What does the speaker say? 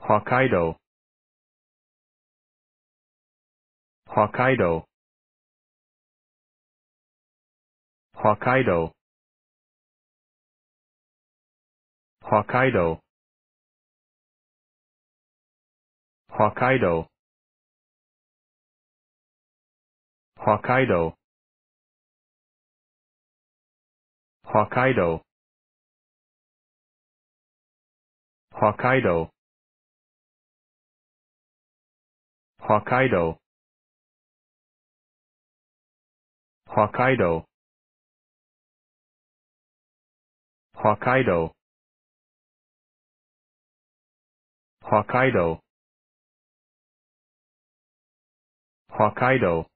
Hokkaido Hokkaido Hokkaido Hokkaido Hokkaido Hokkaido Hokkaido Hokkaido Hokkaido Hokkaido Hokkaido Hokkaido Hokkaido